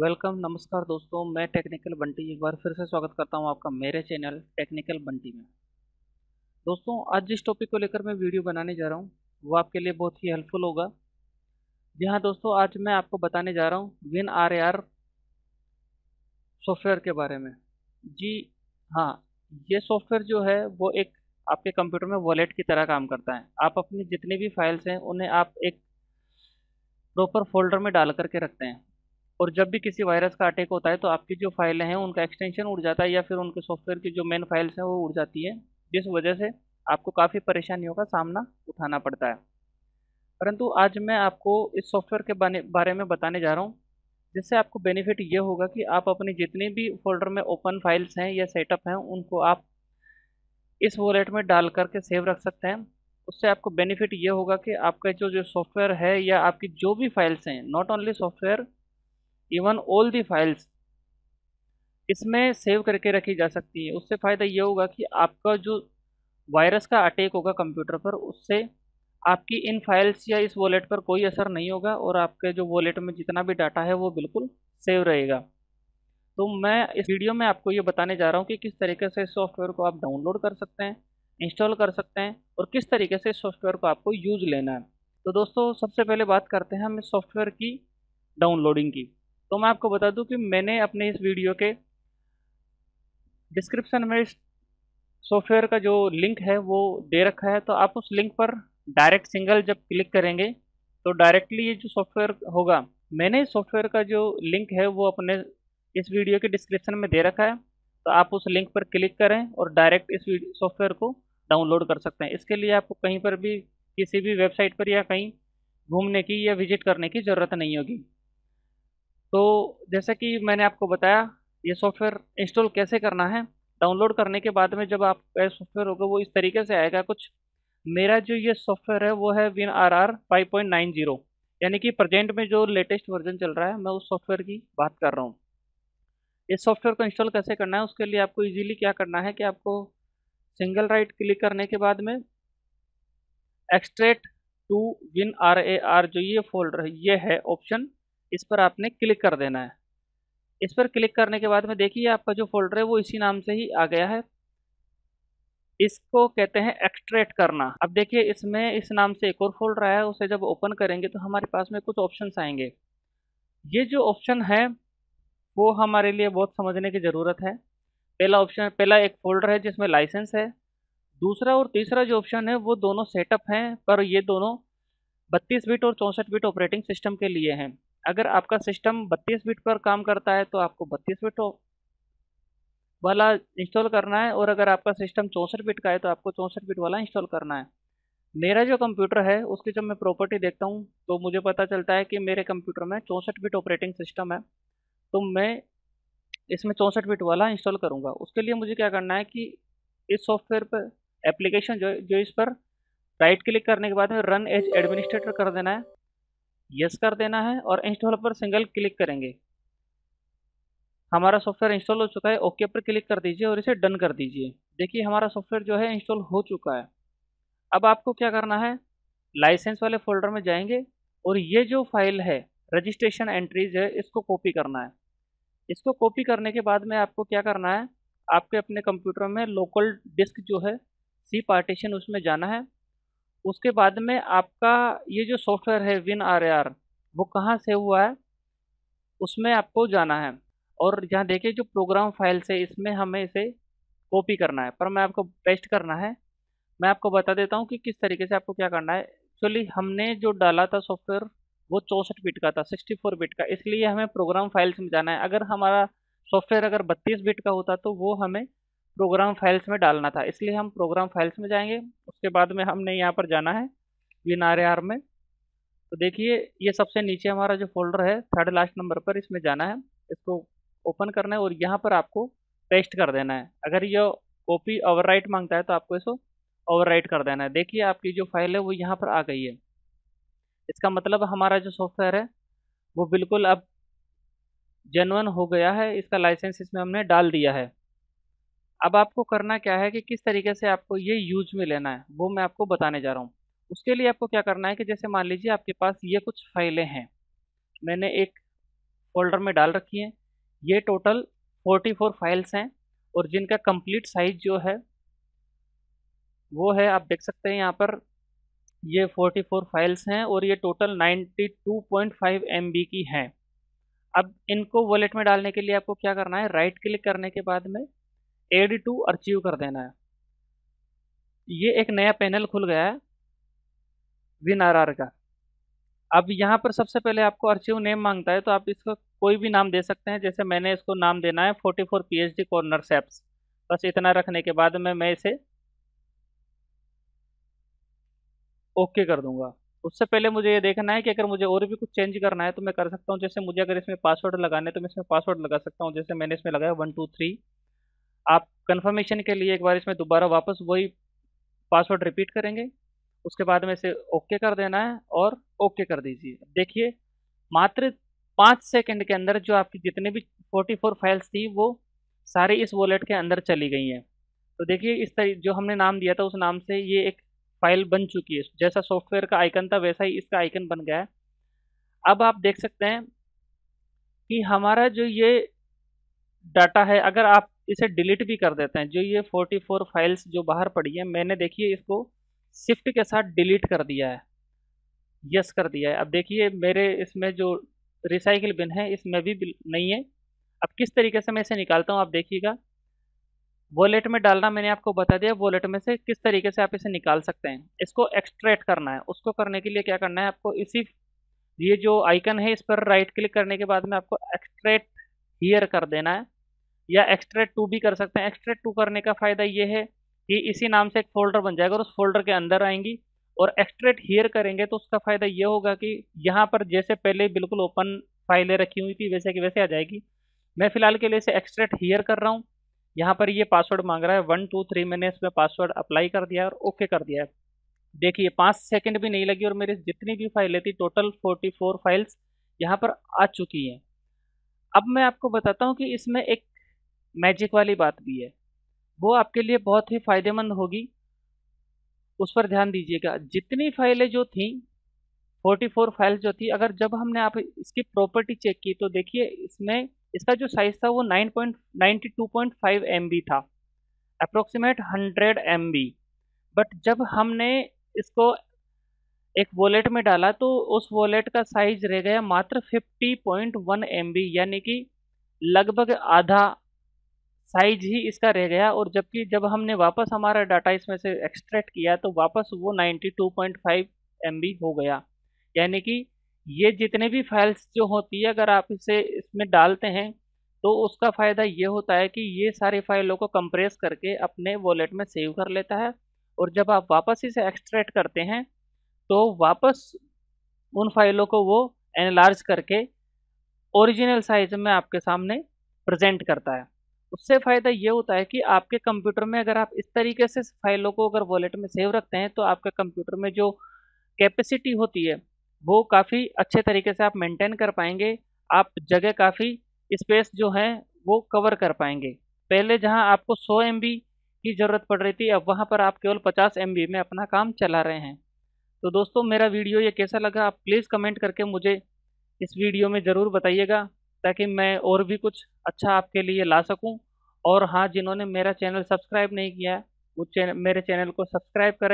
welcome नमस्कार दोस्तों मैं टेक्निकल बंटी एक बार फिर से स्वागत करता हूं आपका मेरे चैनल टेक्निकल बंटी में दोस्तों आज जिस टॉपिक को लेकर मैं वीडियो बनाने जा रहा हूं वो आपके लिए बहुत ही हेल्पफुल होगा जी हाँ दोस्तों आज मैं आपको बताने जा रहा हूँ विन आर आर सॉफ्टवेयर के बारे में जी हाँ ये सॉफ्टवेयर जो है वो एक आपके कंप्यूटर में वॉलेट की तरह काम करता है आप अपनी जितनी भी फाइल्स हैं उन्हें आप एक प्रॉपर फोल्डर में डाल करके रखते हैं और जब भी किसी वायरस का अटैक होता है तो आपकी जो फाइलें हैं उनका एक्सटेंशन उड़ जाता है या फिर उनके सॉफ्टवेयर की जो मेन फाइल्स हैं वो उड़ जाती है जिस वजह से आपको काफ़ी परेशानियों का सामना उठाना पड़ता है परंतु आज मैं आपको इस सॉफ्टवेयर के बारे में बताने जा रहा हूँ जिससे आपको बेनिफिट ये होगा कि आप अपनी जितनी भी फोल्डर में ओपन फाइल्स हैं या सेटअप हैं उनको आप इस वॉलेट में डाल करके सेव रख सकते हैं उससे आपको बेनिफिट ये होगा कि आपका जो जो सॉफ्टवेयर है या आपकी जो भी फाइल्स हैं not only software even all the files इसमें सेव करके रखी जा सकती है उससे फ़ायदा ये होगा कि आपका जो वायरस का अटैक होगा कंप्यूटर पर उससे आपकी इन फाइल्स या इस वॉलेट पर कोई असर नहीं होगा और आपके जो वॉलेट में जितना भी डाटा है वो बिल्कुल सेव रहेगा तो मैं इस वीडियो में आपको ये बताने जा रहा हूँ कि किस तरीके से इस सॉफ्टवेयर को आप डाउनलोड कर सकते हैं इंस्टॉल कर सकते हैं और किस तरीके से इस सॉफ्टवेयर को आपको यूज लेना है तो दोस्तों सबसे पहले बात करते हैं हम इस सॉफ्टवेयर की डाउनलोडिंग की तो मैं आपको बता दूं कि मैंने अपने इस वीडियो के डिस्क्रिप्शन में सॉफ्टवेयर का जो लिंक है वो दे रखा है तो आप उस लिंक पर डायरेक्ट सिंगल जब क्लिक करेंगे तो डायरेक्टली ये जो सॉफ्टवेयर होगा मैंने सॉफ्टवेयर का जो लिंक है वो अपने इस वीडियो के डिस्क्रिप्शन में दे रखा है तो आप उस लिंक पर क्लिक करें और डायरेक्ट इस सॉफ्टवेयर को डाउनलोड कर सकते हैं इसके लिए आपको कहीं पर भी किसी भी वेबसाइट पर या कहीं घूमने की या विजिट करने की ज़रूरत नहीं होगी तो जैसा कि मैंने आपको बताया ये सॉफ्टवेयर इंस्टॉल कैसे करना है डाउनलोड करने के बाद में जब आपका सॉफ्टवेयर होगा वो इस तरीके से आएगा कुछ मेरा जो ये सॉफ्टवेयर है वो है Win R R five point nine zero यानी कि प्रजेंट में जो लेटेस्ट वर्जन चल रहा है मैं उस सॉफ्टवेयर की बात कर रहा हूँ इस सॉफ्टवेयर को इंस्टॉल कैसे करना है उसके लिए आपको इजीली क्या करना है कि आपको सिंगल राइट क्लिक करने के बाद में extract to Win R A R जो ये फोल्डर ये है ऑप्शन इस पर आपने क्लिक कर देना है इस पर क्लिक करने के बाद में देखिए आपका जो फोल्डर है वो इसी नाम से ही आ गया है इसको कहते हैं एक्सट्रैक्ट करना अब देखिए इसमें इस नाम से एक और फोल्डर आया है उसे जब ओपन करेंगे तो हमारे पास में कुछ ऑप्शन आएंगे ये जो ऑप्शन है वो हमारे लिए बहुत समझने की ज़रूरत है पहला ऑप्शन पहला एक फोल्डर है जिसमें लाइसेंस है दूसरा और तीसरा जो ऑप्शन है वो दोनों सेटअप हैं पर ये दोनों बत्तीस बिट और चौंसठ बिट ऑपरेटिंग सिस्टम के लिए हैं अगर आपका सिस्टम 32 बिट पर काम करता है तो आपको 32 बिट वाला इंस्टॉल करना है और अगर आपका सिस्टम चौंसठ बिट का है तो आपको चौंसठ बिट वाला इंस्टॉल करना है मेरा जो कंप्यूटर है उसकी जब मैं प्रॉपर्टी देखता हूँ तो मुझे पता चलता है कि मेरे कंप्यूटर में चौंसठ बिट ऑपरेटिंग सिस्टम है तो मैं इसमें चौंसठ बिट वाला इंस्टॉल करूँगा उसके लिए मुझे क्या करना है कि इस सॉफ्टवेयर पर एप्लीकेशन जो जो इस पर राइट क्लिक करने के बाद में रन एज एडमिनिस्ट्रेटर कर देना है यस कर देना है और इंस्टॉल पर सिंगल क्लिक करेंगे हमारा सॉफ्टवेयर इंस्टॉल हो चुका है ओके पर क्लिक कर दीजिए और इसे डन कर दीजिए देखिए हमारा सॉफ्टवेयर जो है इंस्टॉल हो चुका है अब आपको क्या करना है लाइसेंस वाले फोल्डर में जाएंगे और ये जो फाइल है रजिस्ट्रेशन एंट्रीज है इसको कॉपी करना है इसको कॉपी करने के बाद में आपको क्या करना है आपके अपने कंप्यूटर में लोकल डिस्क जो है सी पार्टीशन उसमें जाना है उसके बाद में आपका ये जो सॉफ्टवेयर है विन आर आर वो कहाँ से हुआ है उसमें आपको जाना है और यहाँ देखिए जो प्रोग्राम फाइल्स है इसमें हमें इसे कॉपी करना है पर मैं आपको पेस्ट करना है मैं आपको बता देता हूँ कि किस तरीके से आपको क्या करना है एक्चुअली हमने जो डाला था सॉफ्टवेयर वो चौंसठ बिट का था सिक्सटी फोर बिट का इसलिए हमें प्रोग्राम फाइल्स में जाना है अगर हमारा सॉफ्टवेयर अगर बत्तीस बिट का होता तो वो हमें प्रोग्राम फाइल्स में डालना था इसलिए हम प्रोग्राम फाइल्स में जाएंगे उसके बाद में हमने यहाँ पर जाना है विन आर में तो देखिए ये सबसे नीचे हमारा जो फोल्डर है थर्ड लास्ट नंबर पर इसमें जाना है इसको ओपन करना है और यहाँ पर आपको पेस्ट कर देना है अगर ये कॉपी ओवरराइट मांगता है तो आपको इसको ओवरराइट कर देना है देखिए आपकी जो फाइल है वो यहाँ पर आ गई है इसका मतलब हमारा जो सॉफ्टवेयर है वो बिल्कुल अब जेनवन हो गया है इसका लाइसेंस इसमें हमने डाल दिया है अब आपको करना क्या है कि किस तरीके से आपको ये यूज में लेना है वो मैं आपको बताने जा रहा हूँ उसके लिए आपको क्या करना है कि जैसे मान लीजिए आपके पास ये कुछ फाइलें हैं मैंने एक फोल्डर में डाल रखी हैं ये टोटल 44 फाइल्स हैं और जिनका कंप्लीट साइज जो है वो है आप देख सकते हैं यहाँ पर ये 44 फाइल्स हैं और ये टोटल 92.5 एमबी की हैं अब इनको वॉलेट में डालने के लिए आपको क्या करना है राइट क्लिक करने के बाद में एड टू अचीव कर देना है ये एक नया पैनल खुल गया है विन आर का अब यहाँ पर सबसे पहले आपको अचीव नेम मांगता है तो आप इसको कोई भी नाम दे सकते हैं जैसे मैंने इसको नाम देना है forty four P H D corner सेप्स बस इतना रखने के बाद में मैं इसे ओके कर दूंगा उससे पहले मुझे ये देखना है कि अगर मुझे और भी कुछ चेंज करना है तो मैं कर सकता हूँ जैसे मुझे अगर इसमें पासवर्ड लगाने तो मैं इसमें पासवर्ड लगा सकता हूँ जैसे मैंने इसमें लगाया वन टू थ्री आप कंफर्मेशन के लिए एक बार इसमें दोबारा वापस वही पासवर्ड रिपीट करेंगे उसके बाद में इसे ओके कर देना है और ओके कर दीजिए देखिए मात्र पाँच सेकंड के अंदर जो आपकी जितने भी 44 फाइल्स थी वो सारी इस वॉलेट के अंदर चली गई हैं तो देखिए इस तरह जो हमने नाम दिया था उस नाम से ये एक फाइल बन चुकी है जैसा सॉफ्टवेयर का आइकन था वैसा ही इसका आइकन बन गया है अब आप देख सकते हैं कि हमारा जो ये डाटा है अगर आप इसे डिलीट भी कर देते हैं जो ये 44 फाइल्स जो बाहर पड़ी है मैंने देखिए इसको शिफ्ट के साथ डिलीट कर दिया है यस कर दिया है अब देखिए मेरे इसमें जो रिसाइकिल बिन है इसमें भी नहीं है अब किस तरीके से मैं इसे निकालता हूँ आप देखिएगा वॉलेट में डालना मैंने आपको बता दिया वॉलेट में से किस तरीके से आप इसे निकाल सकते हैं इसको एक्सट्रैक्ट करना है उसको करने के लिए क्या करना है आपको इसी ये जो आइकन है इस पर राइट क्लिक करने के बाद में आपको एक्सट्रैक्ट हियर कर देना है या एक्सट्रेट टू भी कर सकते हैं एक्सट्रेट टू करने का फ़ायदा ये है कि इसी नाम से एक फोल्डर बन जाएगा और उस फोल्डर के अंदर आएंगी और एक्सट्रेट हीयर करेंगे तो उसका फ़ायदा ये होगा कि यहाँ पर जैसे पहले बिल्कुल ओपन फाइलें रखी हुई थी वैसे कि वैसे आ जाएगी मैं फ़िलहाल के लिए इसे एक्सट्रेट हीयर कर रहा हूँ यहाँ पर ये पासवर्ड मांग रहा है वन टू थ्री मैंने इसमें पासवर्ड अप्लाई कर दिया और ओके कर दिया है देखिए पाँच सेकंड भी नहीं लगी और मेरी जितनी भी फाइलें थी टोटल फोर्टी फोर फाइल्स यहाँ पर आ चुकी हैं अब मैं आपको बताता हूँ कि इसमें एक मैजिक वाली बात भी है वो आपके लिए बहुत ही फायदेमंद होगी उस पर ध्यान दीजिएगा जितनी फाइलें जो थी 44 फाइल्स जो थी अगर जब हमने आप इसकी प्रॉपर्टी चेक की तो देखिए इसमें इसका जो साइज था वो 9.92.5 एमबी था अप्रोक्सीमेट 100 एमबी बट जब हमने इसको एक वॉलेट में डाला तो उस वॉलेट का साइज रह गया मात्र 50.1 एमबी यानी कि लगभग आधा साइज ही इसका रह गया और जबकि जब हमने वापस हमारा डाटा इसमें से एक्सट्रैक्ट किया तो वापस वो 92.5 MB हो गया यानी कि ये जितने भी फाइल्स जो होती है अगर आप इसे इसमें डालते हैं तो उसका फ़ायदा ये होता है कि ये सारी फाइलों को कंप्रेस करके अपने वॉलेट में सेव कर लेता है और जब आप वापस इसे एक्सट्रैक्ट करते हैं तो वापस उन फाइलों को वो एनलार्ज करके ओरिजिनल साइज में आपके सामने प्रेजेंट करता है उससे फ़ायदा ये होता है कि आपके कंप्यूटर में अगर आप इस तरीके से फाइलों को अगर वॉलेट में सेव रखते हैं तो आपके कंप्यूटर में जो कैपेसिटी होती है वो काफ़ी अच्छे तरीके से आप मेंटेन कर पाएंगे आप जगह काफ़ी स्पेस जो है वो कवर कर पाएंगे पहले जहां आपको 100 एम की ज़रूरत पड़ रही थी अब वहां पर आप केवल 50 एम में अपना काम चला रहे हैं तो दोस्तों मेरा वीडियो ये कैसा लगा आप प्लीज़ कमेंट करके मुझे इस वीडियो में ज़रूर बताइएगा ताकि मैं और भी कुछ अच्छा आपके लिए ला सकूं और हाँ जिन्होंने मेरा चैनल सब्सक्राइब नहीं किया वो चैनल मेरे चैनल को सब्सक्राइब करें